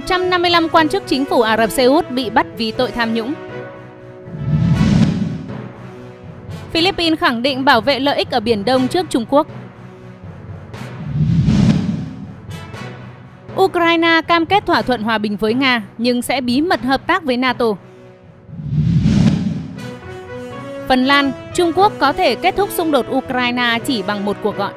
155 quan chức chính phủ Ả Rập Xê Út bị bắt vì tội tham nhũng. Philippines khẳng định bảo vệ lợi ích ở Biển Đông trước Trung Quốc. Ukraine cam kết thỏa thuận hòa bình với Nga nhưng sẽ bí mật hợp tác với NATO. Phần Lan, Trung Quốc có thể kết thúc xung đột Ukraine chỉ bằng một cuộc gọi.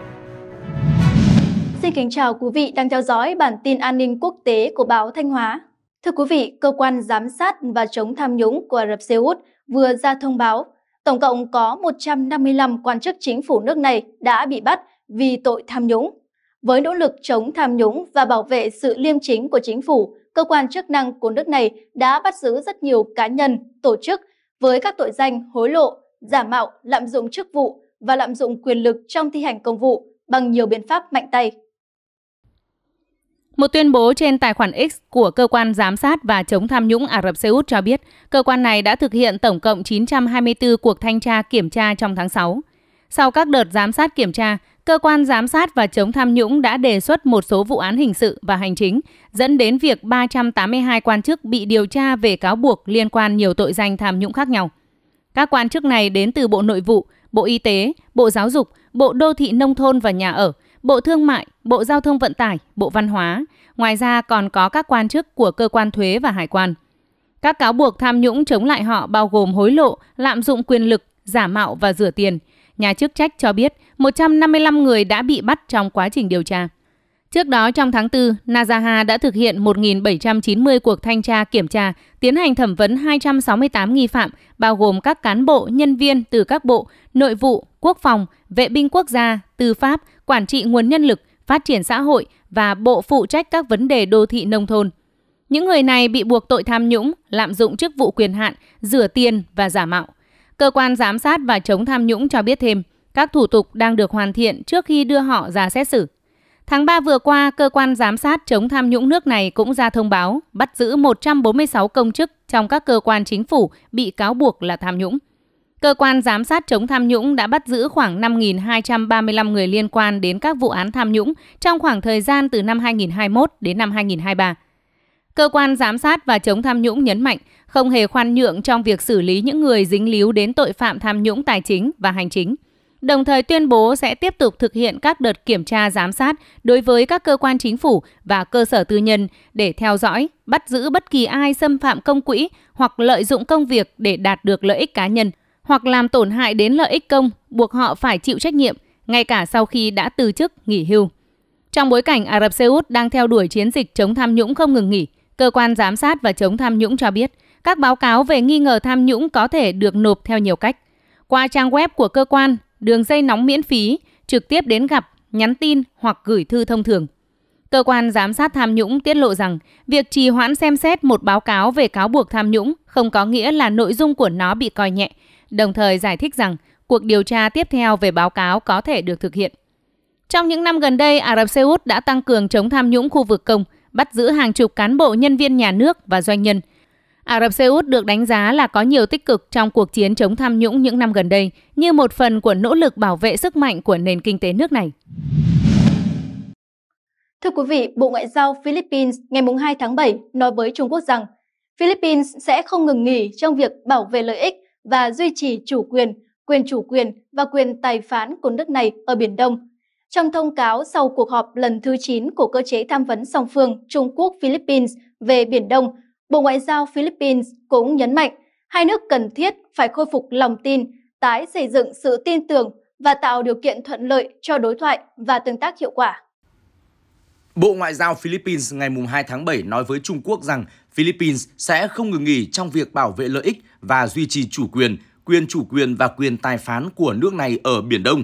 Xin kính chào quý vị đang theo dõi bản tin an ninh quốc tế của báo Thanh Hóa. Thưa quý vị, cơ quan giám sát và chống tham nhũng của Ả Rập Xê Út vừa ra thông báo tổng cộng có 155 quan chức chính phủ nước này đã bị bắt vì tội tham nhũng. Với nỗ lực chống tham nhũng và bảo vệ sự liêm chính của chính phủ, cơ quan chức năng của nước này đã bắt giữ rất nhiều cá nhân, tổ chức với các tội danh hối lộ, giả mạo, lạm dụng chức vụ và lạm dụng quyền lực trong thi hành công vụ bằng nhiều biện pháp mạnh tay. Một tuyên bố trên tài khoản X của Cơ quan Giám sát và Chống tham nhũng Ả Rập Xê Út cho biết, cơ quan này đã thực hiện tổng cộng 924 cuộc thanh tra kiểm tra trong tháng 6. Sau các đợt giám sát kiểm tra, Cơ quan Giám sát và Chống tham nhũng đã đề xuất một số vụ án hình sự và hành chính, dẫn đến việc 382 quan chức bị điều tra về cáo buộc liên quan nhiều tội danh tham nhũng khác nhau. Các quan chức này đến từ Bộ Nội vụ, Bộ Y tế, Bộ Giáo dục, Bộ Đô thị Nông thôn và Nhà ở – Bộ Thương mại, Bộ Giao thông Vận tải, Bộ Văn hóa. Ngoài ra còn có các quan chức của cơ quan thuế và hải quan. Các cáo buộc tham nhũng chống lại họ bao gồm hối lộ, lạm dụng quyền lực, giả mạo và rửa tiền. Nhà chức trách cho biết 155 người đã bị bắt trong quá trình điều tra. Trước đó trong tháng 4, Nazaha đã thực hiện 1.790 cuộc thanh tra kiểm tra, tiến hành thẩm vấn 268 nghi phạm, bao gồm các cán bộ, nhân viên từ các bộ, nội vụ, quốc phòng, vệ binh quốc gia, tư pháp, quản trị nguồn nhân lực, phát triển xã hội và bộ phụ trách các vấn đề đô thị nông thôn. Những người này bị buộc tội tham nhũng, lạm dụng chức vụ quyền hạn, rửa tiền và giả mạo. Cơ quan giám sát và chống tham nhũng cho biết thêm, các thủ tục đang được hoàn thiện trước khi đưa họ ra xét xử. Tháng 3 vừa qua, cơ quan giám sát chống tham nhũng nước này cũng ra thông báo bắt giữ 146 công chức trong các cơ quan chính phủ bị cáo buộc là tham nhũng. Cơ quan giám sát chống tham nhũng đã bắt giữ khoảng 5.235 người liên quan đến các vụ án tham nhũng trong khoảng thời gian từ năm 2021 đến năm 2023. Cơ quan giám sát và chống tham nhũng nhấn mạnh không hề khoan nhượng trong việc xử lý những người dính líu đến tội phạm tham nhũng tài chính và hành chính – đồng thời tuyên bố sẽ tiếp tục thực hiện các đợt kiểm tra giám sát đối với các cơ quan chính phủ và cơ sở tư nhân để theo dõi, bắt giữ bất kỳ ai xâm phạm công quỹ hoặc lợi dụng công việc để đạt được lợi ích cá nhân hoặc làm tổn hại đến lợi ích công, buộc họ phải chịu trách nhiệm ngay cả sau khi đã từ chức, nghỉ hưu. Trong bối cảnh Ả Rập Xê Út đang theo đuổi chiến dịch chống tham nhũng không ngừng nghỉ, cơ quan giám sát và chống tham nhũng cho biết các báo cáo về nghi ngờ tham nhũng có thể được nộp theo nhiều cách. Qua trang web của cơ quan, đường dây nóng miễn phí, trực tiếp đến gặp, nhắn tin hoặc gửi thư thông thường. Cơ quan giám sát tham nhũng tiết lộ rằng việc trì hoãn xem xét một báo cáo về cáo buộc tham nhũng không có nghĩa là nội dung của nó bị coi nhẹ, đồng thời giải thích rằng cuộc điều tra tiếp theo về báo cáo có thể được thực hiện. Trong những năm gần đây, Ả Rập Xê Út đã tăng cường chống tham nhũng khu vực công, bắt giữ hàng chục cán bộ nhân viên nhà nước và doanh nhân – Ả Rập Xê Út được đánh giá là có nhiều tích cực trong cuộc chiến chống tham nhũng những năm gần đây, như một phần của nỗ lực bảo vệ sức mạnh của nền kinh tế nước này. Thưa quý vị, Bộ Ngoại giao Philippines ngày 2 tháng 7 nói với Trung Quốc rằng Philippines sẽ không ngừng nghỉ trong việc bảo vệ lợi ích và duy trì chủ quyền, quyền chủ quyền và quyền tài phán của nước này ở Biển Đông. Trong thông cáo sau cuộc họp lần thứ 9 của cơ chế tham vấn song phương Trung Quốc-Philippines về Biển Đông Bộ Ngoại giao Philippines cũng nhấn mạnh hai nước cần thiết phải khôi phục lòng tin, tái xây dựng sự tin tưởng và tạo điều kiện thuận lợi cho đối thoại và tương tác hiệu quả. Bộ Ngoại giao Philippines ngày 2 tháng 7 nói với Trung Quốc rằng Philippines sẽ không ngừng nghỉ trong việc bảo vệ lợi ích và duy trì chủ quyền, quyền chủ quyền và quyền tài phán của nước này ở Biển Đông.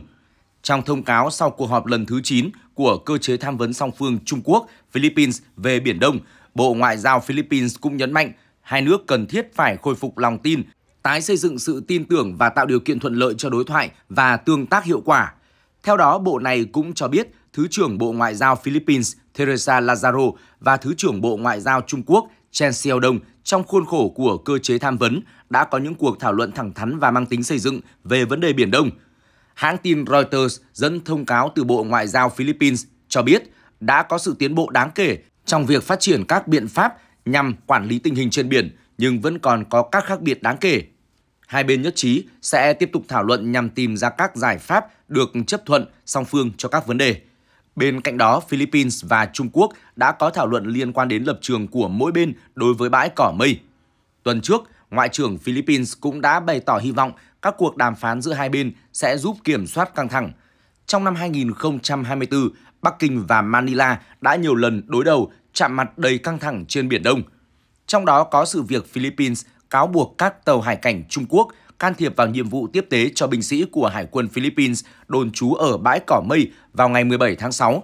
Trong thông cáo sau cuộc họp lần thứ 9 của Cơ chế Tham vấn song phương Trung Quốc-Philippines về Biển Đông, Bộ Ngoại giao Philippines cũng nhấn mạnh hai nước cần thiết phải khôi phục lòng tin, tái xây dựng sự tin tưởng và tạo điều kiện thuận lợi cho đối thoại và tương tác hiệu quả. Theo đó, bộ này cũng cho biết Thứ trưởng Bộ Ngoại giao Philippines Teresa Lazaro và Thứ trưởng Bộ Ngoại giao Trung Quốc Chen Xiaodong trong khuôn khổ của cơ chế tham vấn đã có những cuộc thảo luận thẳng thắn và mang tính xây dựng về vấn đề Biển Đông. Hãng tin Reuters dẫn thông cáo từ Bộ Ngoại giao Philippines cho biết đã có sự tiến bộ đáng kể trong việc phát triển các biện pháp nhằm quản lý tình hình trên biển nhưng vẫn còn có các khác biệt đáng kể. Hai bên nhất trí sẽ tiếp tục thảo luận nhằm tìm ra các giải pháp được chấp thuận song phương cho các vấn đề. Bên cạnh đó, Philippines và Trung Quốc đã có thảo luận liên quan đến lập trường của mỗi bên đối với bãi cỏ mây. Tuần trước, Ngoại trưởng Philippines cũng đã bày tỏ hy vọng các cuộc đàm phán giữa hai bên sẽ giúp kiểm soát căng thẳng. Trong năm 2024, Bắc Kinh và Manila đã nhiều lần đối đầu, chạm mặt đầy căng thẳng trên Biển Đông. Trong đó có sự việc Philippines cáo buộc các tàu hải cảnh Trung Quốc can thiệp vào nhiệm vụ tiếp tế cho binh sĩ của Hải quân Philippines đồn trú ở bãi cỏ mây vào ngày 17 tháng 6.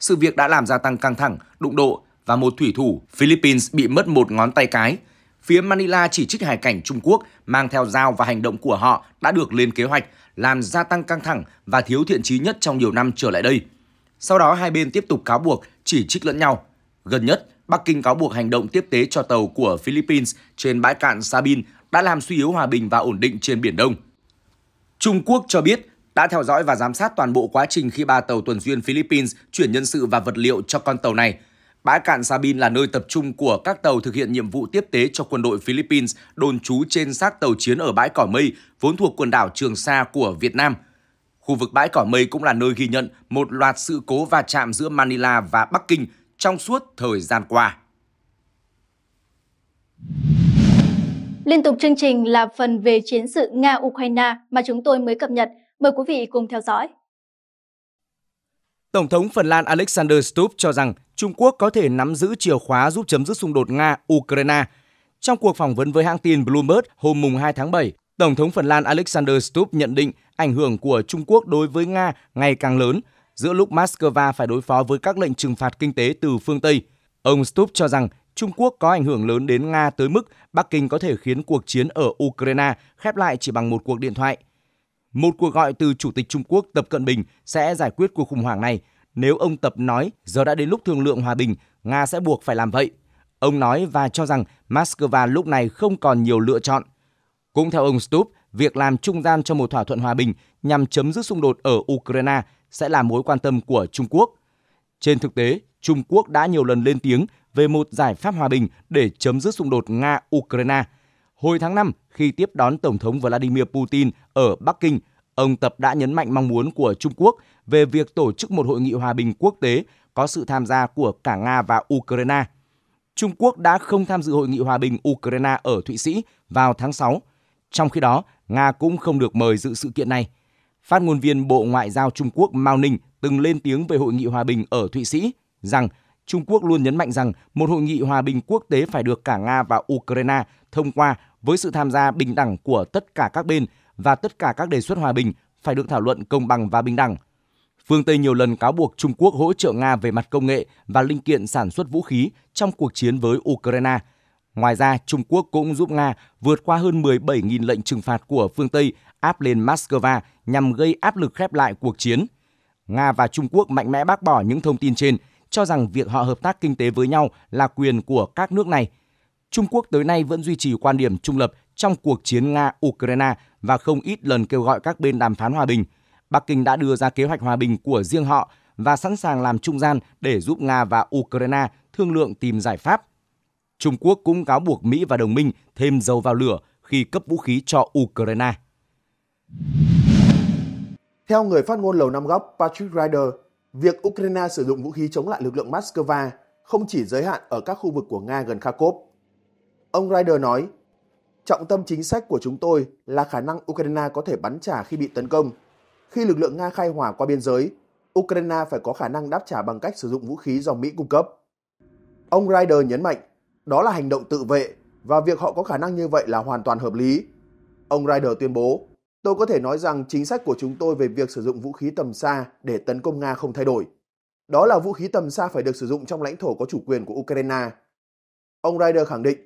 Sự việc đã làm gia tăng căng thẳng, đụng độ và một thủy thủ Philippines bị mất một ngón tay cái. Phía Manila chỉ trích hải cảnh Trung Quốc mang theo dao và hành động của họ đã được lên kế hoạch, làm gia tăng căng thẳng và thiếu thiện trí nhất trong nhiều năm trở lại đây – sau đó hai bên tiếp tục cáo buộc chỉ trích lẫn nhau. Gần nhất, Bắc Kinh cáo buộc hành động tiếp tế cho tàu của Philippines trên bãi cạn Sabine đã làm suy yếu hòa bình và ổn định trên Biển Đông. Trung Quốc cho biết đã theo dõi và giám sát toàn bộ quá trình khi ba tàu tuần duyên Philippines chuyển nhân sự và vật liệu cho con tàu này. Bãi cạn Sabine là nơi tập trung của các tàu thực hiện nhiệm vụ tiếp tế cho quân đội Philippines đồn trú trên xác tàu chiến ở bãi Cỏ Mây, vốn thuộc quần đảo Trường Sa của Việt Nam – Khu vực bãi cỏ mây cũng là nơi ghi nhận một loạt sự cố va chạm giữa Manila và Bắc Kinh trong suốt thời gian qua. Liên tục chương trình là phần về chiến sự Nga-Ukraine mà chúng tôi mới cập nhật. Mời quý vị cùng theo dõi. Tổng thống Phần Lan Alexander Stubb cho rằng Trung Quốc có thể nắm giữ chìa khóa giúp chấm dứt xung đột Nga-Ukraine. Trong cuộc phỏng vấn với hãng tin Bloomberg hôm mùng 2 tháng 7, Tổng thống Phần Lan Alexander Stubb nhận định ảnh hưởng của Trung Quốc đối với Nga ngày càng lớn giữa lúc Moscow phải đối phó với các lệnh trừng phạt kinh tế từ phương Tây. Ông Stubb cho rằng Trung Quốc có ảnh hưởng lớn đến Nga tới mức Bắc Kinh có thể khiến cuộc chiến ở Ukraine khép lại chỉ bằng một cuộc điện thoại. Một cuộc gọi từ Chủ tịch Trung Quốc Tập Cận Bình sẽ giải quyết cuộc khủng hoảng này. Nếu ông Tập nói giờ đã đến lúc thương lượng hòa bình, Nga sẽ buộc phải làm vậy. Ông nói và cho rằng Moscow lúc này không còn nhiều lựa chọn – cũng theo ông Stubb, việc làm trung gian cho một thỏa thuận hòa bình nhằm chấm dứt xung đột ở Ukraine sẽ là mối quan tâm của Trung Quốc. Trên thực tế, Trung Quốc đã nhiều lần lên tiếng về một giải pháp hòa bình để chấm dứt xung đột Nga-Ukraine. Hồi tháng 5, khi tiếp đón Tổng thống Vladimir Putin ở Bắc Kinh, ông Tập đã nhấn mạnh mong muốn của Trung Quốc về việc tổ chức một hội nghị hòa bình quốc tế có sự tham gia của cả Nga và Ukraine. Trung Quốc đã không tham dự hội nghị hòa bình Ukraine ở Thụy Sĩ vào tháng 6 trong khi đó, Nga cũng không được mời dự sự kiện này. Phát ngôn viên Bộ Ngoại giao Trung Quốc Mao Ninh từng lên tiếng về hội nghị hòa bình ở Thụy Sĩ rằng Trung Quốc luôn nhấn mạnh rằng một hội nghị hòa bình quốc tế phải được cả Nga và Ukraine thông qua với sự tham gia bình đẳng của tất cả các bên và tất cả các đề xuất hòa bình phải được thảo luận công bằng và bình đẳng. Phương Tây nhiều lần cáo buộc Trung Quốc hỗ trợ Nga về mặt công nghệ và linh kiện sản xuất vũ khí trong cuộc chiến với Ukraine – Ngoài ra, Trung Quốc cũng giúp Nga vượt qua hơn 17.000 lệnh trừng phạt của phương Tây áp lên Moscow nhằm gây áp lực khép lại cuộc chiến. Nga và Trung Quốc mạnh mẽ bác bỏ những thông tin trên, cho rằng việc họ hợp tác kinh tế với nhau là quyền của các nước này. Trung Quốc tới nay vẫn duy trì quan điểm trung lập trong cuộc chiến Nga-Ukraine và không ít lần kêu gọi các bên đàm phán hòa bình. Bắc Kinh đã đưa ra kế hoạch hòa bình của riêng họ và sẵn sàng làm trung gian để giúp Nga và Ukraine thương lượng tìm giải pháp – Trung Quốc cũng cáo buộc Mỹ và đồng minh thêm dầu vào lửa khi cấp vũ khí cho Ukraine. Theo người phát ngôn Lầu Năm Góc Patrick Ryder, việc Ukraine sử dụng vũ khí chống lại lực lượng Moscow không chỉ giới hạn ở các khu vực của Nga gần Kharkov. Ông Ryder nói, trọng tâm chính sách của chúng tôi là khả năng Ukraine có thể bắn trả khi bị tấn công. Khi lực lượng Nga khai hỏa qua biên giới, Ukraine phải có khả năng đáp trả bằng cách sử dụng vũ khí do Mỹ cung cấp. Ông Ryder nhấn mạnh, đó là hành động tự vệ và việc họ có khả năng như vậy là hoàn toàn hợp lý. Ông Ryder tuyên bố, tôi có thể nói rằng chính sách của chúng tôi về việc sử dụng vũ khí tầm xa để tấn công Nga không thay đổi. Đó là vũ khí tầm xa phải được sử dụng trong lãnh thổ có chủ quyền của Ukraine. Ông Ryder khẳng định,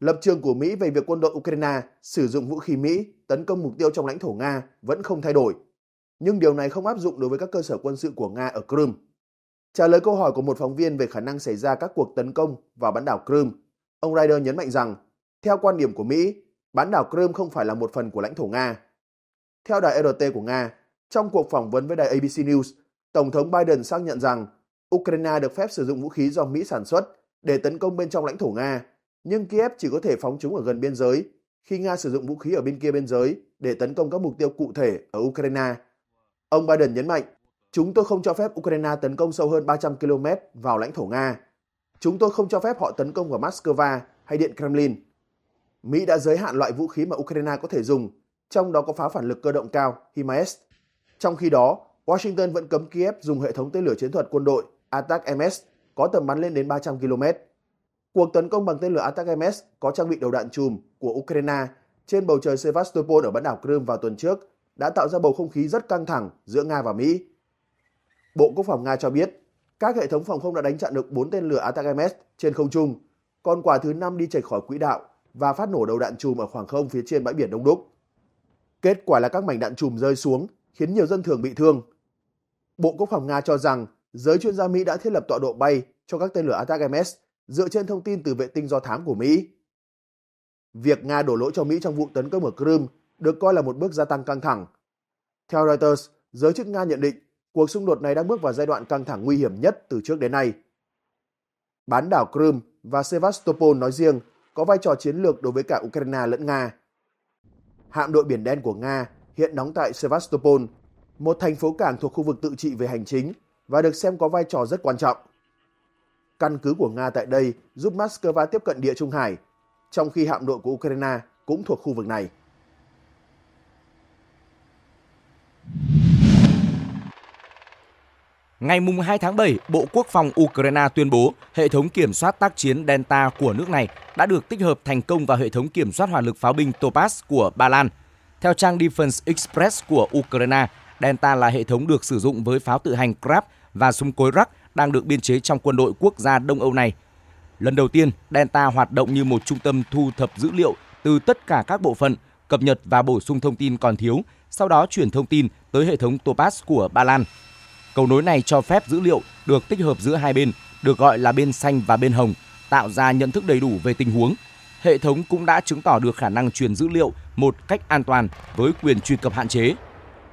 lập trường của Mỹ về việc quân đội Ukraine sử dụng vũ khí Mỹ tấn công mục tiêu trong lãnh thổ Nga vẫn không thay đổi. Nhưng điều này không áp dụng đối với các cơ sở quân sự của Nga ở Crimea. Trả lời câu hỏi của một phóng viên về khả năng xảy ra các cuộc tấn công vào bán đảo Crimea, ông Ryder nhấn mạnh rằng, theo quan điểm của Mỹ, bán đảo Crimea không phải là một phần của lãnh thổ Nga. Theo đài e RT của Nga, trong cuộc phỏng vấn với đài ABC News, Tổng thống Biden xác nhận rằng Ukraine được phép sử dụng vũ khí do Mỹ sản xuất để tấn công bên trong lãnh thổ Nga, nhưng Kiev chỉ có thể phóng chúng ở gần biên giới khi Nga sử dụng vũ khí ở bên kia biên giới để tấn công các mục tiêu cụ thể ở Ukraine. Ông Biden nhấn mạnh Chúng tôi không cho phép Ukraine tấn công sâu hơn 300 km vào lãnh thổ Nga. Chúng tôi không cho phép họ tấn công vào Moscow hay Điện Kremlin. Mỹ đã giới hạn loại vũ khí mà Ukraine có thể dùng, trong đó có pháo phản lực cơ động cao HIMARS. Trong khi đó, Washington vẫn cấm Kiev dùng hệ thống tên lửa chiến thuật quân đội ATAC-MS có tầm bắn lên đến 300 km. Cuộc tấn công bằng tên lửa ATAC-MS có trang bị đầu đạn chùm của Ukraine trên bầu trời Sevastopol ở bán đảo Crimea vào tuần trước đã tạo ra bầu không khí rất căng thẳng giữa Nga và Mỹ. Bộ Quốc phòng Nga cho biết, các hệ thống phòng không đã đánh chặn được 4 tên lửa Atacms trên không trung, còn quả thứ 5 đi chạy khỏi quỹ đạo và phát nổ đầu đạn chùm ở khoảng không phía trên bãi biển Đông Đúc. Kết quả là các mảnh đạn chùm rơi xuống, khiến nhiều dân thường bị thương. Bộ Quốc phòng Nga cho rằng giới chuyên gia Mỹ đã thiết lập tọa độ bay cho các tên lửa Atacms dựa trên thông tin từ vệ tinh do thám của Mỹ. Việc Nga đổ lỗi cho Mỹ trong vụ tấn công ở Crimea được coi là một bước gia tăng căng thẳng. Theo Reuters, giới chức Nga nhận định cuộc xung đột này đang bước vào giai đoạn căng thẳng nguy hiểm nhất từ trước đến nay. Bán đảo Crimea và Sevastopol nói riêng có vai trò chiến lược đối với cả Ukraine lẫn Nga. Hạm đội Biển Đen của Nga hiện đóng tại Sevastopol, một thành phố cảng thuộc khu vực tự trị về hành chính và được xem có vai trò rất quan trọng. Căn cứ của Nga tại đây giúp Moscow tiếp cận địa Trung Hải, trong khi hạm đội của Ukraine cũng thuộc khu vực này. Ngày 2 tháng 7, Bộ Quốc phòng Ukraine tuyên bố hệ thống kiểm soát tác chiến Delta của nước này đã được tích hợp thành công vào hệ thống kiểm soát hỏa lực pháo binh Topaz của Ba Lan. Theo trang Defense Express của Ukraine, Delta là hệ thống được sử dụng với pháo tự hành Krab và súng cối Rak đang được biên chế trong quân đội quốc gia Đông Âu này. Lần đầu tiên, Delta hoạt động như một trung tâm thu thập dữ liệu từ tất cả các bộ phận, cập nhật và bổ sung thông tin còn thiếu, sau đó chuyển thông tin tới hệ thống Topaz của Ba Lan. Cầu nối này cho phép dữ liệu được tích hợp giữa hai bên, được gọi là bên xanh và bên hồng, tạo ra nhận thức đầy đủ về tình huống. Hệ thống cũng đã chứng tỏ được khả năng truyền dữ liệu một cách an toàn với quyền truy cập hạn chế.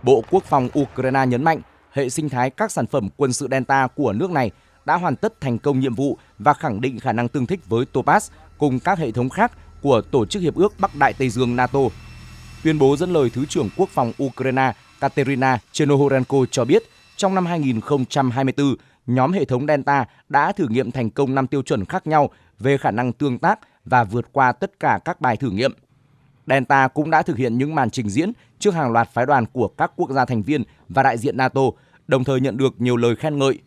Bộ Quốc phòng Ukraine nhấn mạnh hệ sinh thái các sản phẩm quân sự Delta của nước này đã hoàn tất thành công nhiệm vụ và khẳng định khả năng tương thích với Topaz cùng các hệ thống khác của Tổ chức Hiệp ước Bắc Đại Tây Dương NATO. Tuyên bố dẫn lời Thứ trưởng Quốc phòng Ukraine Katerina Chernohorenko cho biết – trong năm 2024, nhóm hệ thống Delta đã thử nghiệm thành công 5 tiêu chuẩn khác nhau về khả năng tương tác và vượt qua tất cả các bài thử nghiệm. Delta cũng đã thực hiện những màn trình diễn trước hàng loạt phái đoàn của các quốc gia thành viên và đại diện NATO, đồng thời nhận được nhiều lời khen ngợi.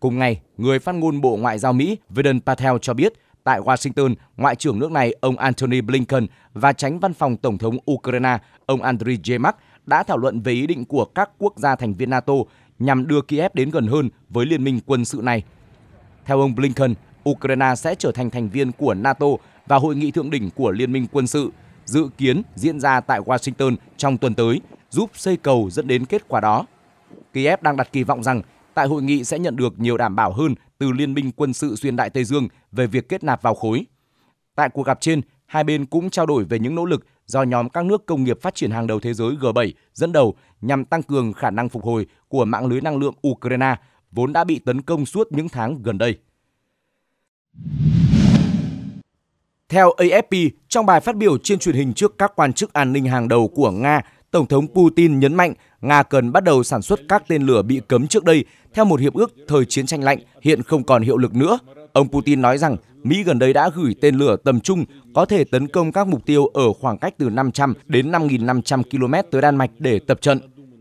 Cùng ngày, người phát ngôn Bộ Ngoại giao Mỹ Vedant Patel cho biết, tại Washington, Ngoại trưởng nước này ông Antony Blinken và tránh văn phòng Tổng thống Ukraine ông Andriy Yemak đã thảo luận về ý định của các quốc gia thành viên NATO nhằm đưa Kiev đến gần hơn với liên minh quân sự này. Theo ông Blinken, Ukraine sẽ trở thành thành viên của NATO và hội nghị thượng đỉnh của Liên minh quân sự dự kiến diễn ra tại Washington trong tuần tới, giúp xây cầu dẫn đến kết quả đó. Kiev đang đặt kỳ vọng rằng tại hội nghị sẽ nhận được nhiều đảm bảo hơn từ Liên minh quân sự xuyên đại Tây Dương về việc kết nạp vào khối. Tại cuộc gặp trên, hai bên cũng trao đổi về những nỗ lực do nhóm các nước công nghiệp phát triển hàng đầu thế giới G7 dẫn đầu nhằm tăng cường khả năng phục hồi của mạng lưới năng lượng Ukraine vốn đã bị tấn công suốt những tháng gần đây. Theo AFP, trong bài phát biểu trên truyền hình trước các quan chức an ninh hàng đầu của Nga, Tổng thống Putin nhấn mạnh Nga cần bắt đầu sản xuất các tên lửa bị cấm trước đây theo một hiệp ước thời chiến tranh lạnh hiện không còn hiệu lực nữa Ông Putin nói rằng Mỹ gần đây đã gửi tên lửa tầm trung có thể tấn công các mục tiêu ở khoảng cách từ 500 đến 5.500 km tới Đan Mạch để tập trận.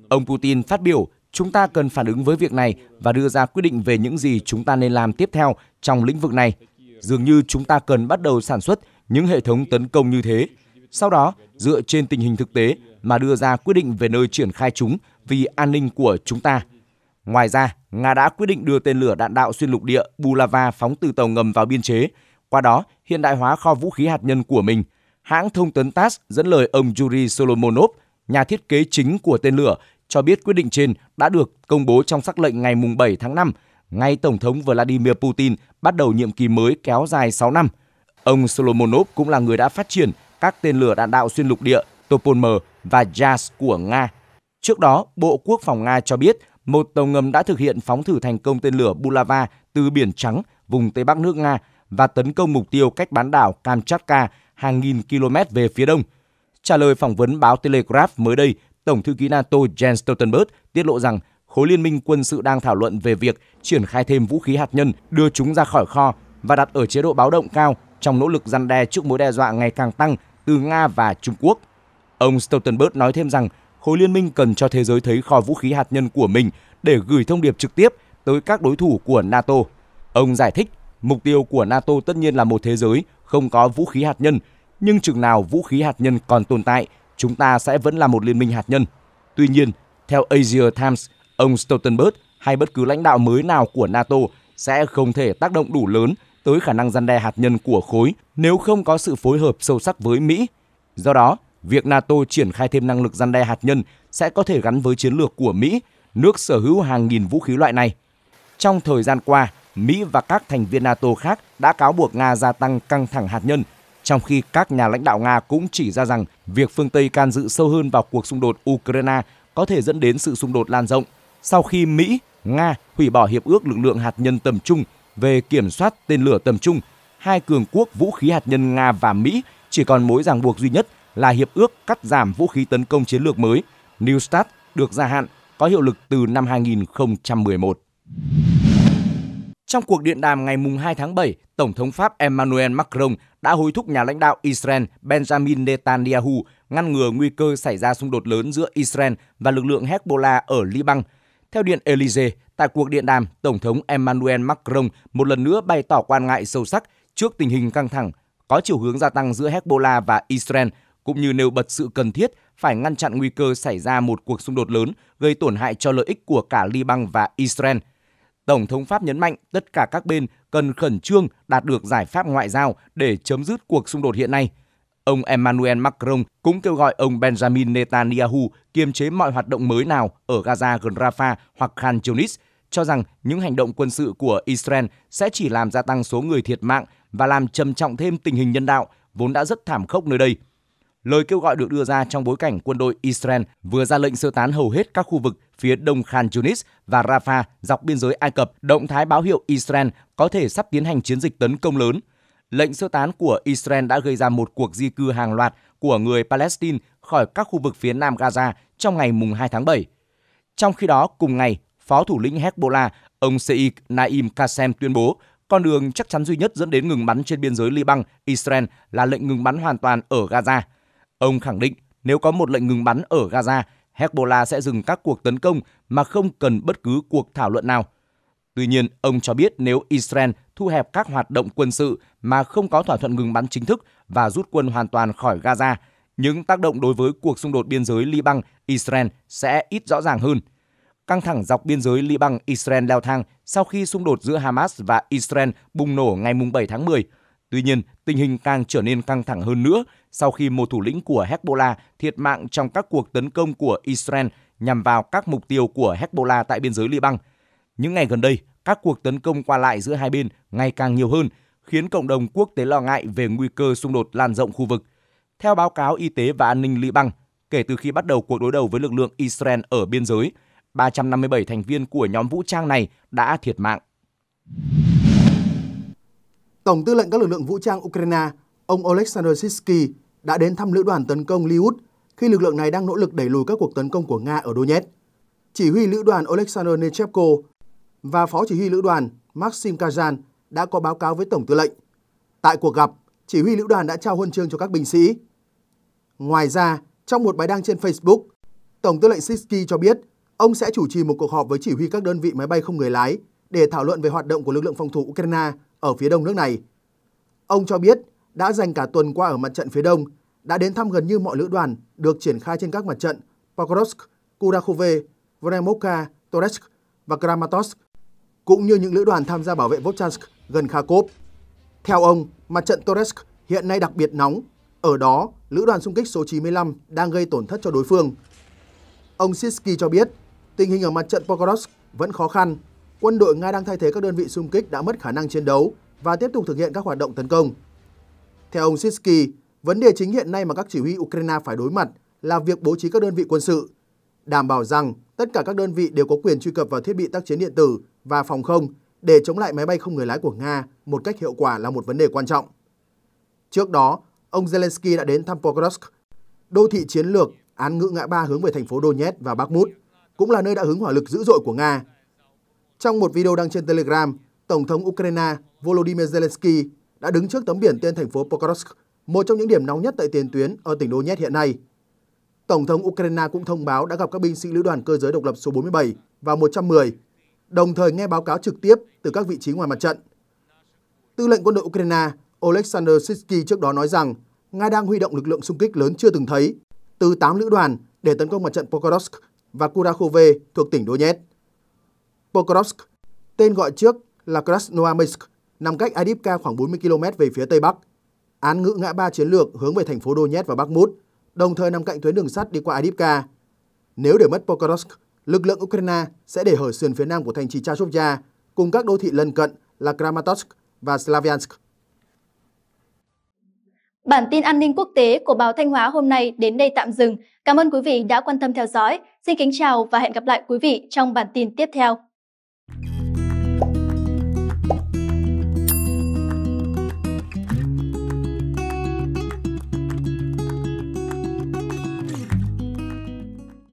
Ông Putin phát biểu, chúng ta cần phản ứng với việc này và đưa ra quyết định về những gì chúng ta nên làm tiếp theo trong lĩnh vực này. Dường như chúng ta cần bắt đầu sản xuất những hệ thống tấn công như thế. Sau đó, dựa trên tình hình thực tế mà đưa ra quyết định về nơi triển khai chúng vì an ninh của chúng ta. Ngoài ra, Nga đã quyết định đưa tên lửa đạn đạo xuyên lục địa Bulava phóng từ tàu ngầm vào biên chế, qua đó hiện đại hóa kho vũ khí hạt nhân của mình. Hãng thông tấn TASS dẫn lời ông Yuri Solomonov, nhà thiết kế chính của tên lửa, cho biết quyết định trên đã được công bố trong sắc lệnh ngày 7 tháng 5, ngay Tổng thống Vladimir Putin bắt đầu nhiệm kỳ mới kéo dài 6 năm. Ông Solomonov cũng là người đã phát triển các tên lửa đạn đạo xuyên lục địa Topol-M và jas của Nga. Trước đó, Bộ Quốc phòng Nga cho biết một tàu ngầm đã thực hiện phóng thử thành công tên lửa Bulava từ Biển Trắng, vùng Tây Bắc nước Nga và tấn công mục tiêu cách bán đảo Kamchatka hàng nghìn km về phía đông. Trả lời phỏng vấn báo Telegraph mới đây, Tổng thư ký NATO Jens Stoltenberg tiết lộ rằng khối liên minh quân sự đang thảo luận về việc triển khai thêm vũ khí hạt nhân, đưa chúng ra khỏi kho và đặt ở chế độ báo động cao trong nỗ lực răn đe trước mối đe dọa ngày càng tăng từ Nga và Trung Quốc. Ông Stoltenberg nói thêm rằng khối liên minh cần cho thế giới thấy kho vũ khí hạt nhân của mình để gửi thông điệp trực tiếp tới các đối thủ của NATO. Ông giải thích, mục tiêu của NATO tất nhiên là một thế giới không có vũ khí hạt nhân, nhưng chừng nào vũ khí hạt nhân còn tồn tại, chúng ta sẽ vẫn là một liên minh hạt nhân. Tuy nhiên, theo Asia Times, ông Stoltenberg hay bất cứ lãnh đạo mới nào của NATO sẽ không thể tác động đủ lớn tới khả năng gian đe hạt nhân của khối nếu không có sự phối hợp sâu sắc với Mỹ. Do đó, việc NATO triển khai thêm năng lực gian đe hạt nhân sẽ có thể gắn với chiến lược của Mỹ, nước sở hữu hàng nghìn vũ khí loại này. Trong thời gian qua, Mỹ và các thành viên NATO khác đã cáo buộc Nga gia tăng căng thẳng hạt nhân, trong khi các nhà lãnh đạo Nga cũng chỉ ra rằng việc phương Tây can dự sâu hơn vào cuộc xung đột Ukraine có thể dẫn đến sự xung đột lan rộng sau khi Mỹ, Nga hủy bỏ hiệp ước lực lượng hạt nhân tầm trung về kiểm soát tên lửa tầm trung, hai cường quốc vũ khí hạt nhân Nga và Mỹ chỉ còn mối ràng buộc duy nhất là hiệp ước cắt giảm vũ khí tấn công chiến lược mới, New START được gia hạn có hiệu lực từ năm 2011. Trong cuộc điện đàm ngày 2 tháng 7, Tổng thống Pháp Emmanuel Macron đã hối thúc nhà lãnh đạo Israel Benjamin Netanyahu ngăn ngừa nguy cơ xảy ra xung đột lớn giữa Israel và lực lượng Hezbollah ở Liban. Theo Điện Elysee, tại cuộc điện đàm, Tổng thống Emmanuel Macron một lần nữa bày tỏ quan ngại sâu sắc trước tình hình căng thẳng có chiều hướng gia tăng giữa Hezbollah và Israel cũng như nêu bật sự cần thiết phải ngăn chặn nguy cơ xảy ra một cuộc xung đột lớn gây tổn hại cho lợi ích của cả Liban và Israel. Tổng thống Pháp nhấn mạnh tất cả các bên cần khẩn trương đạt được giải pháp ngoại giao để chấm dứt cuộc xung đột hiện nay. Ông Emmanuel Macron cũng kêu gọi ông Benjamin Netanyahu kiềm chế mọi hoạt động mới nào ở Gaza gần Rafah hoặc Khan Yunis, cho rằng những hành động quân sự của Israel sẽ chỉ làm gia tăng số người thiệt mạng và làm trầm trọng thêm tình hình nhân đạo vốn đã rất thảm khốc nơi đây – Lời kêu gọi được đưa ra trong bối cảnh quân đội Israel vừa ra lệnh sơ tán hầu hết các khu vực phía đông Khan Yunis và Rafah dọc biên giới Ai Cập, động thái báo hiệu Israel có thể sắp tiến hành chiến dịch tấn công lớn. Lệnh sơ tán của Israel đã gây ra một cuộc di cư hàng loạt của người Palestine khỏi các khu vực phía nam Gaza trong ngày 2 tháng 7. Trong khi đó, cùng ngày, Phó thủ lĩnh Hezbollah, ông Seik Naim Kassem tuyên bố con đường chắc chắn duy nhất dẫn đến ngừng bắn trên biên giới Liban, Israel là lệnh ngừng bắn hoàn toàn ở Gaza – Ông khẳng định nếu có một lệnh ngừng bắn ở Gaza, Hezbollah sẽ dừng các cuộc tấn công mà không cần bất cứ cuộc thảo luận nào. Tuy nhiên, ông cho biết nếu Israel thu hẹp các hoạt động quân sự mà không có thỏa thuận ngừng bắn chính thức và rút quân hoàn toàn khỏi Gaza, những tác động đối với cuộc xung đột biên giới Liban Israel sẽ ít rõ ràng hơn. Căng thẳng dọc biên giới Liban Israel leo thang sau khi xung đột giữa Hamas và Israel bùng nổ ngày 7 tháng 10. Tuy nhiên, tình hình càng trở nên căng thẳng hơn nữa sau khi một thủ lĩnh của Hezbollah thiệt mạng trong các cuộc tấn công của Israel nhằm vào các mục tiêu của Hezbollah tại biên giới Liban. Những ngày gần đây, các cuộc tấn công qua lại giữa hai bên ngày càng nhiều hơn, khiến cộng đồng quốc tế lo ngại về nguy cơ xung đột lan rộng khu vực. Theo báo cáo Y tế và An ninh Liban, kể từ khi bắt đầu cuộc đối đầu với lực lượng Israel ở biên giới, 357 thành viên của nhóm vũ trang này đã thiệt mạng. Tổng tư lệnh các lực lượng vũ trang Ukraine ông Oleksandr Sitsky đã đến thăm lữ đoàn tấn công Liud khi lực lượng này đang nỗ lực đẩy lùi các cuộc tấn công của Nga ở Donetsk. Chỉ huy lữ đoàn Oleksandr Nechepko và phó chỉ huy lữ đoàn Maxim Kazan đã có báo cáo với Tổng tư lệnh. Tại cuộc gặp, chỉ huy lữ đoàn đã trao huân chương cho các binh sĩ. Ngoài ra, trong một bài đăng trên Facebook, Tổng tư lệnh Sitsky cho biết ông sẽ chủ trì một cuộc họp với chỉ huy các đơn vị máy bay không người lái để thảo luận về hoạt động của lực lượng phòng thủ Ukraine ở phía đông nước này. Ông cho biết đã dành cả tuần qua ở mặt trận phía đông, đã đến thăm gần như mọi lữ đoàn được triển khai trên các mặt trận Pokrovsk, Kurakhove, Vremovka, Toretsk và Kramatorsk, cũng như những lữ đoàn tham gia bảo vệ Volchansk gần Kharkov. Theo ông, mặt trận Toretsk hiện nay đặc biệt nóng. Ở đó, lữ đoàn xung kích số 95 đang gây tổn thất cho đối phương. Ông Sisky cho biết, tình hình ở mặt trận Pokrovsk vẫn khó khăn. Quân đội Nga đang thay thế các đơn vị xung kích đã mất khả năng chiến đấu và tiếp tục thực hiện các hoạt động tấn công. Theo ông Sitsky, vấn đề chính hiện nay mà các chỉ huy Ukraine phải đối mặt là việc bố trí các đơn vị quân sự, đảm bảo rằng tất cả các đơn vị đều có quyền truy cập vào thiết bị tác chiến điện tử và phòng không để chống lại máy bay không người lái của Nga một cách hiệu quả là một vấn đề quan trọng. Trước đó, ông Zelensky đã đến thăm Pokrovsk, đô thị chiến lược án ngữ ngã ba hướng về thành phố Donetsk và Bakhmut, cũng là nơi đã hứng hỏa lực dữ dội của Nga. Trong một video đăng trên Telegram, Tổng thống Ukraine Volodymyr Zelensky đã đứng trước tấm biển tên thành phố Pokrovsk, một trong những điểm nóng nhất tại tiền tuyến ở tỉnh Donetsk hiện nay. Tổng thống Ukraine cũng thông báo đã gặp các binh sĩ lữ đoàn cơ giới độc lập số 47 và 110, đồng thời nghe báo cáo trực tiếp từ các vị trí ngoài mặt trận. Tư lệnh quân đội Ukraine Oleksandr Sitsky trước đó nói rằng Nga đang huy động lực lượng xung kích lớn chưa từng thấy, từ 8 lữ đoàn để tấn công mặt trận Pokrovsk và Kurakhove thuộc tỉnh Donetsk. Pokrovsk, tên gọi trước là Krasnoyarsk, nằm cách Adipka khoảng 40 km về phía tây bắc. Án ngữ ngã ba chiến lược hướng về thành phố Donetsk và Bakhmut, đồng thời nằm cạnh tuyến đường sắt đi qua Adipka. Nếu để mất Pokrovsk, lực lượng Ukraine sẽ để hở sườn phía nam của thành trì Chashovya cùng các đô thị lân cận là Kramatorsk và Slavyansk. Bản tin an ninh quốc tế của báo Thanh Hóa hôm nay đến đây tạm dừng. Cảm ơn quý vị đã quan tâm theo dõi. Xin kính chào và hẹn gặp lại quý vị trong bản tin tiếp theo.